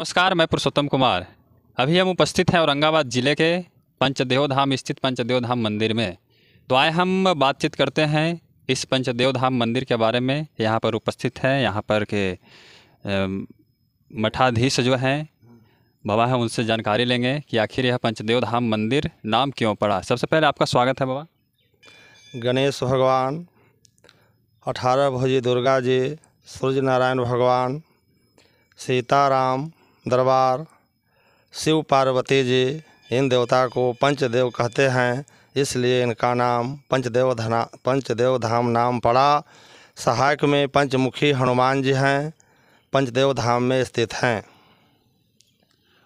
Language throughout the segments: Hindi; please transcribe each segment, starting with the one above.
नमस्कार मैं पुरुषोत्तम कुमार अभी हम उपस्थित हैं औरंगाबाद ज़िले के पंचदेव धाम स्थित पंचदेव धाम मंदिर में तो आए हम बातचीत करते हैं इस पंचदेव धाम मंदिर के बारे में यहाँ पर उपस्थित हैं यहाँ पर के मठाधीश जो हैं बाबा हैं उनसे जानकारी लेंगे कि आखिर यह पंचदेव धाम मंदिर नाम क्यों पड़ा सबसे पहले आपका स्वागत है बाबा गणेश भगवान अठारह भोजी दुर्गा जी सूर्य नारायण भगवान सीताराम दरबार शिव पार्वती जी इन देवता को पंचदेव कहते हैं इसलिए इनका नाम पंचदेव धना पंचदेव धाम नाम पड़ा सहायक में पंचमुखी हनुमान जी हैं पंचदेव धाम में स्थित हैं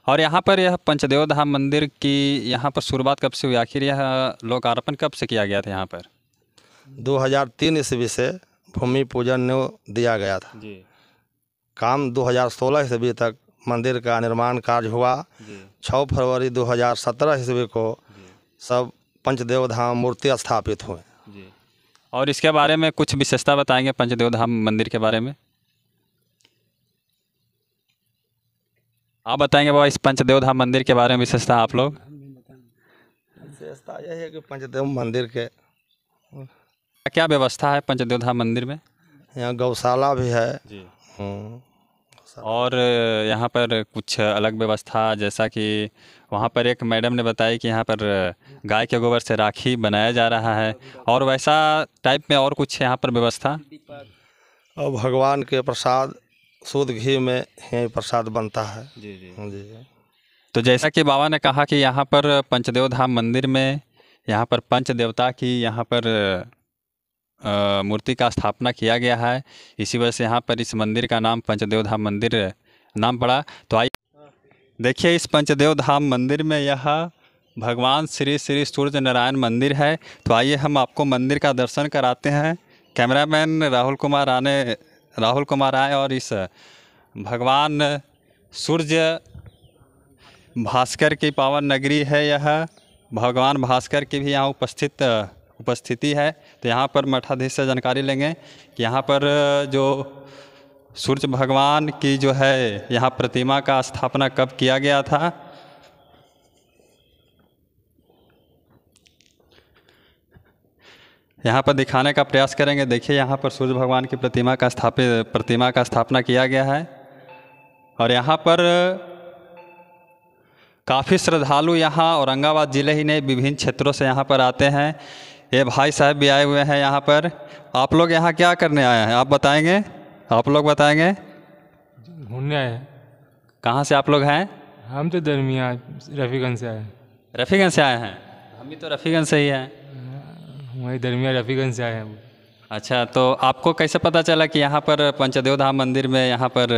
और यहाँ पर यह पंचदेव धाम मंदिर की यहाँ पर शुरुआत कब से हुई आखिर यह लोकार्पण कब से किया गया था यहाँ पर 2003 ईस्वी से भूमि पूजन ने दिया गया था जी काम 2016 ईस्वी तक मंदिर का निर्माण कार्य हुआ छः फरवरी 2017 ईस्वी को सब पंचदेव धाम मूर्ति स्थापित हुए और इसके बारे में कुछ विशेषता बताएंगे पंचदेव धाम मंदिर के बारे में आप बताएंगे बाबा इस पंचदेव धाम मंदिर के बारे में विशेषता आप लोग विशेषता यह है कि पंचदेव मंदिर के क्या व्यवस्था है पंचदेव धाम मंदिर में यहाँ गौशाला भी है जी हम्म। और यहाँ पर कुछ अलग व्यवस्था जैसा कि वहाँ पर एक मैडम ने बताया कि यहाँ पर गाय के गोबर से राखी बनाया जा रहा है और वैसा टाइप में और कुछ यहाँ पर व्यवस्था और भगवान के प्रसाद शुद्ध घी में ही प्रसाद बनता है जी जी हाँ जी तो जैसा कि बाबा ने कहा कि यहाँ पर पंचदेव धाम मंदिर में यहाँ पर पंच देवता की यहाँ पर मूर्ति का स्थापना किया गया है इसी वजह से यहाँ पर इस मंदिर का नाम पंचदेव धाम मंदिर नाम पड़ा तो आइए देखिए इस पंचदेव धाम मंदिर में यह भगवान श्री श्री सूर्य नारायण मंदिर है तो आइए हम आपको मंदिर का दर्शन कराते हैं कैमरामैन राहुल कुमार आने राहुल कुमार आए और इस भगवान सूर्य भास्कर की पावन नगरी है यह भगवान भास्कर की भी यहाँ उपस्थित उपस्थिति है तो यहाँ पर मठाधीश से जानकारी लेंगे कि यहाँ पर जो सूर्य भगवान की जो है यहाँ प्रतिमा का स्थापना कब किया गया था यहाँ पर दिखाने का प्रयास करेंगे देखिए यहाँ पर सूर्य भगवान की प्रतिमा का स्थापित प्रतिमा का स्थापना किया गया है और यहाँ पर काफ़ी श्रद्धालु यहाँ औरंगाबाद ज़िले ही नहीं विभिन्न क्षेत्रों से यहाँ पर आते हैं ये भाई साहब भी आए हुए हैं यहाँ पर आप लोग यहाँ क्या करने आए हैं आप बताएंगे आप लोग बताएंगे घूमने आए हैं कहाँ से आप लोग हैं हम तो दरमिया रफ़ीगंज से आए रफ़ीगंज से आए हैं हम भी तो रफ़ीगंज से ही हैं वही दरमिया रफ़ीगंज से आए हैं अच्छा तो आपको कैसे पता चला कि यहाँ पर पंचदेव धाम मंदिर में यहाँ पर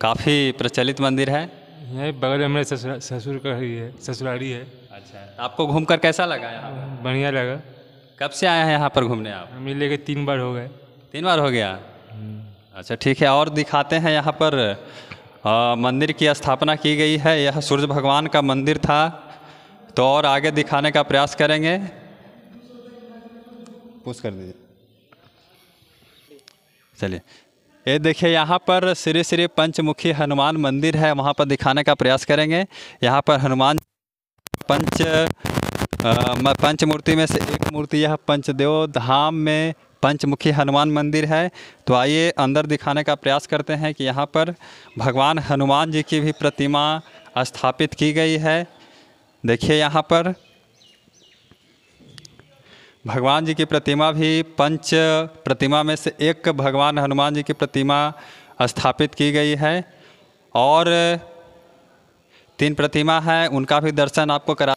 काफ़ी प्रचलित मंदिर है यही बगल हमारे ससुर का ही है ससुरारी है अच्छा आपको घूम कर कैसा लगा यहाँ बढ़िया लगा कब से आए हैं यहाँ पर घूमने आप मिले गए तीन बार हो गए तीन बार हो गया हम्म। अच्छा ठीक है और दिखाते हैं यहाँ पर आ, मंदिर की स्थापना की गई है यह सूर्य भगवान का मंदिर था तो और आगे दिखाने का प्रयास करेंगे पूछ कर दीजिए चलिए ये देखिए यहाँ पर श्री श्री पंचमुखी हनुमान मंदिर है वहाँ पर दिखाने का प्रयास करेंगे यहाँ पर हनुमान पंच मैं पंचमूर्ति में से एक मूर्ति यह पंचदेव धाम में पंचमुखी हनुमान मंदिर है तो आइए अंदर दिखाने का प्रयास करते हैं कि यहाँ पर भगवान हनुमान जी की भी प्रतिमा स्थापित की गई है देखिए यहाँ पर भगवान जी की प्रतिमा भी पंच प्रतिमा में से एक भगवान हनुमान जी की प्रतिमा स्थापित की गई है और तीन प्रतिमा है उनका भी दर्शन आपको करा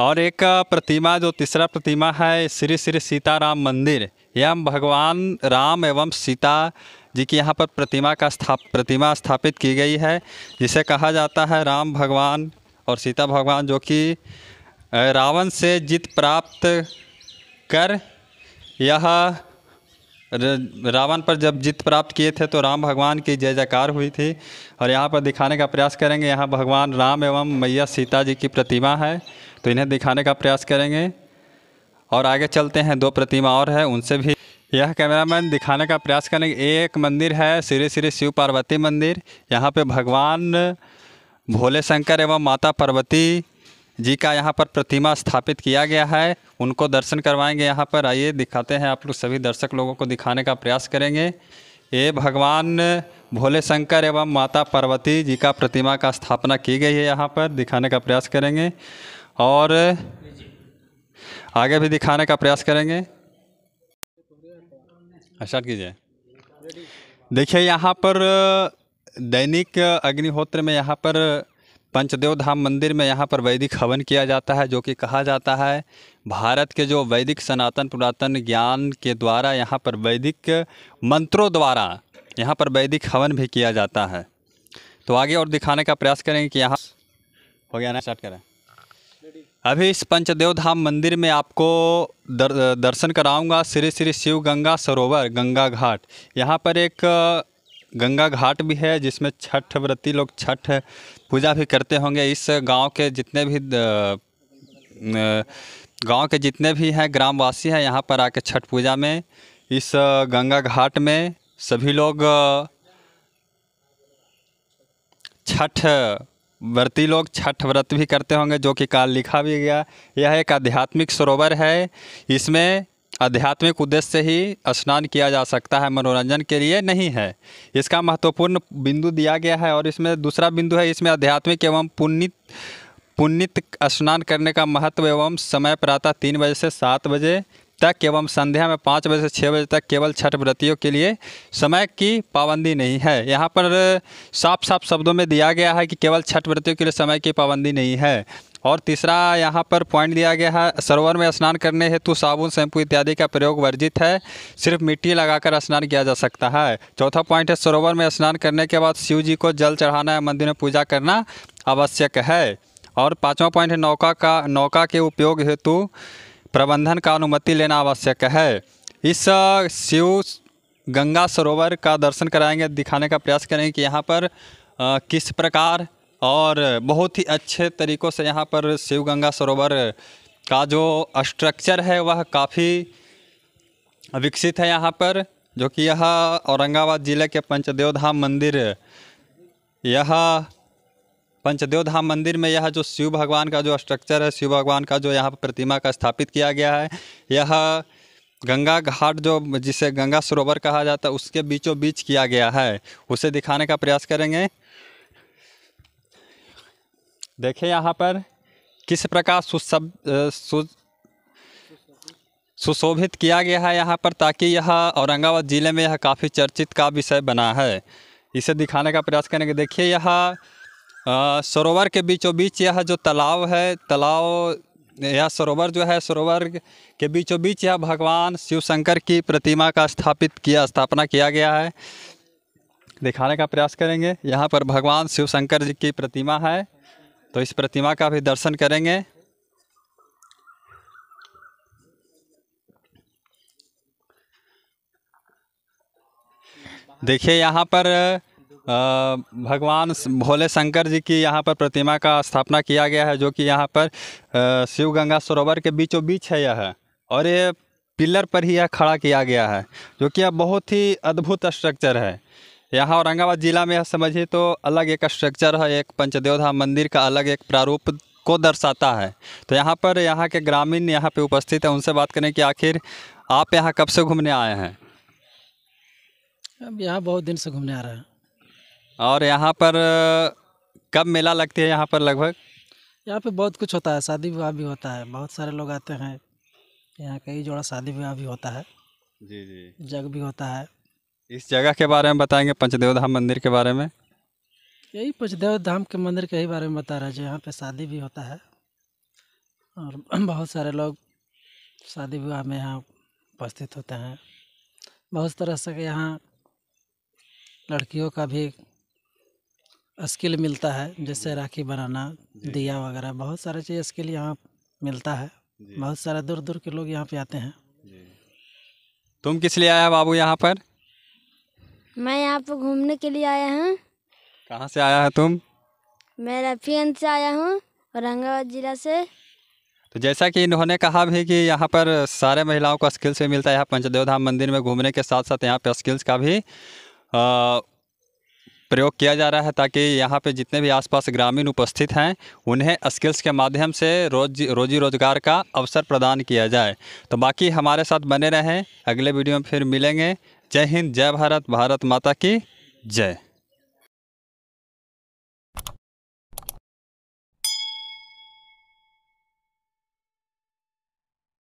और एक प्रतिमा जो तीसरा प्रतिमा है श्री श्री सीताराम मंदिर यह भगवान राम एवं सीता जी की यहाँ पर प्रतिमा का स्थाप प्रतिमा स्थापित की गई है जिसे कहा जाता है राम भगवान और सीता भगवान जो कि रावण से जीत प्राप्त कर यह रावण पर जब जीत प्राप्त किए थे तो राम भगवान की जय जयकार हुई थी और यहाँ पर दिखाने का प्रयास करेंगे यहाँ भगवान राम एवं मैया सीता जी की प्रतिमा है तो इन्हें दिखाने का प्रयास करेंगे और आगे चलते हैं दो प्रतिमा और है उनसे भी यह कैमरामैन दिखाने का प्रयास करेंगे एक मंदिर है श्री श्री शिव पार्वती मंदिर यहाँ पे भगवान भोले शंकर एवं माता पार्वती जी का यहाँ पर प्रतिमा स्थापित किया गया है उनको दर्शन करवाएंगे यहाँ पर आइए दिखाते हैं आप लोग सभी दर्शक लोगों को दिखाने का प्रयास करेंगे ये भगवान भोले शंकर एवं माता पार्वती जी का प्रतिमा का स्थापना की गई है यहाँ पर दिखाने का प्रयास करेंगे और आगे भी दिखाने का प्रयास करेंगे अच्छा कीजिए देखिए यहाँ पर दैनिक अग्निहोत्र में यहाँ पर पंचदेव धाम मंदिर में यहाँ पर वैदिक हवन किया जाता है जो कि कहा जाता है भारत के जो वैदिक सनातन पुरातन ज्ञान के द्वारा यहाँ पर वैदिक मंत्रों द्वारा यहाँ पर वैदिक हवन भी किया जाता है तो आगे और दिखाने का प्रयास करेंगे कि यहाँ हो गया ना स्टार्ट करें अभी इस पंचदेव धाम मंदिर में आपको दर, दर्शन कराऊंगा श्री श्री शिव गंगा सरोवर गंगा घाट यहाँ पर एक गंगा घाट भी है जिसमें छठ व्रती लोग छठ पूजा भी करते होंगे इस गांव के जितने भी गांव के जितने भी हैं ग्रामवासी हैं यहाँ पर आके छठ पूजा में इस गंगा घाट में सभी लोग छठ व्रती लोग छठ व्रत भी करते होंगे जो कि काल लिखा भी गया यह एक आध्यात्मिक सरोवर है इसमें आध्यात्मिक उद्देश्य से ही स्नान किया जा सकता है मनोरंजन के लिए नहीं है इसका महत्वपूर्ण बिंदु दिया गया है और इसमें दूसरा बिंदु है इसमें आध्यात्मिक एवं पुण्य पुण्य स्नान करने का महत्व एवं समय प्रातः तीन बजे से सात बजे तक एवं संध्या में पाँच बजे से छः बजे तक केवल छठ व्रतियों के लिए समय की पाबंदी नहीं है यहाँ पर साफ साफ शब्दों में दिया गया है कि केवल छठ व्रतियों के लिए समय की पाबंदी नहीं है और तीसरा यहाँ पर पॉइंट दिया गया है सरोवर में स्नान करने हेतु साबुन शैम्पू इत्यादि का प्रयोग वर्जित है सिर्फ मिट्टी लगाकर स्नान किया जा सकता है चौथा पॉइंट है सरोवर में स्नान करने के बाद शिव जी को जल चढ़ाना या मंदिर में पूजा करना आवश्यक है और पाँचवा पॉइंट है नौका का नौका के उपयोग हेतु प्रबंधन का अनुमति लेना आवश्यक है इस शिव गंगा सरोवर का दर्शन कराएंगे दिखाने का प्रयास करेंगे कि यहाँ पर आ, किस प्रकार और बहुत ही अच्छे तरीक़ों से यहाँ पर शिव गंगा सरोवर का जो स्ट्रक्चर है वह काफ़ी विकसित है यहाँ पर जो कि यह औरंगाबाद ज़िले के पंचदेव धाम मंदिर यह पंचदेव धाम मंदिर में यह जो शिव भगवान का जो स्ट्रक्चर है शिव भगवान का जो यहाँ पर प्रतिमा का स्थापित किया गया है यह गंगा घाट जो जिसे गंगा सरोवर कहा जाता है उसके बीचों बीच किया गया है उसे दिखाने का प्रयास करेंगे देखिए यहाँ पर किस प्रकार सुसब सु, सुशोभित किया गया है यहाँ पर ताकि यह औरंगाबाद ज़िले में यह काफ़ी चर्चित का विषय बना है इसे दिखाने का प्रयास करेंगे देखिए यह सरोवर के बीचों बीच यह जो तालाब है तालाब यह सरोवर जो है सरोवर के बीचों बीच यह भगवान शिव शंकर की प्रतिमा का स्थापित किया स्थापना किया गया है दिखाने का प्रयास करेंगे यहाँ पर भगवान शिव शंकर जी की प्रतिमा है तो इस प्रतिमा का भी दर्शन करेंगे देखिए यहाँ पर भगवान भोले शंकर जी की यहाँ पर प्रतिमा का स्थापना किया गया है जो कि यहाँ पर शिव गंगा सरोवर के बीचों बीच है यह और ये पिलर पर ही यह खड़ा किया गया है जो कि यह बहुत ही अद्भुत स्ट्रक्चर है यहाँ औरंगाबाद ज़िला में समझिए तो अलग एक स्ट्रक्चर है एक पंचदेव धाम मंदिर का अलग एक प्रारूप को दर्शाता है तो यहाँ पर यहाँ के ग्रामीण यहाँ पे उपस्थित हैं उनसे बात करें कि आखिर आप यहाँ कब से घूमने आए हैं अब यहाँ बहुत दिन से घूमने आ रहे हैं और यहाँ पर कब मेला लगती है यहाँ पर लगभग यहाँ पे बहुत कुछ होता है शादी विवाह भी होता है बहुत सारे लोग आते हैं यहाँ कई जोड़ा शादी विवाह भी होता है जी जी जग भी होता है इस जगह के बारे में बताएंगे पंचदेव धाम मंदिर के बारे में यही पंचदेव धाम के मंदिर के ही बारे में बता रहा है जो यहाँ पे शादी भी होता है और बहुत सारे लोग शादी विवाह में यहाँ उपस्थित होते हैं बहुत तरह से यहाँ लड़कियों का भी स्किल मिलता है जैसे राखी बनाना दिया वगैरह बहुत सारे चीज़ स्किल यहाँ मिलता है बहुत सारे दूर दूर के लोग यहाँ पे आते हैं तुम किस लिए आया बाबू यहाँ पर मैं यहाँ पर घूमने के लिए आया हूँ कहाँ से आया है तुम मैं रफीगंज से आया हूँ औरंगाबाद ज़िला से तो जैसा कि इन्होंने कहा भी कि यहाँ पर सारे महिलाओं को स्किल्स भी मिलता है यहाँ पंचदेव धाम मंदिर में घूमने के साथ साथ यहाँ पर स्किल्स का भी प्रयोग किया जा रहा है ताकि यहाँ पे जितने भी आसपास ग्रामीण उपस्थित हैं उन्हें स्किल्स के माध्यम से रोज रोजी रोजगार का अवसर प्रदान किया जाए तो बाकी हमारे साथ बने रहें अगले वीडियो में फिर मिलेंगे जय हिंद जय भारत भारत माता की जय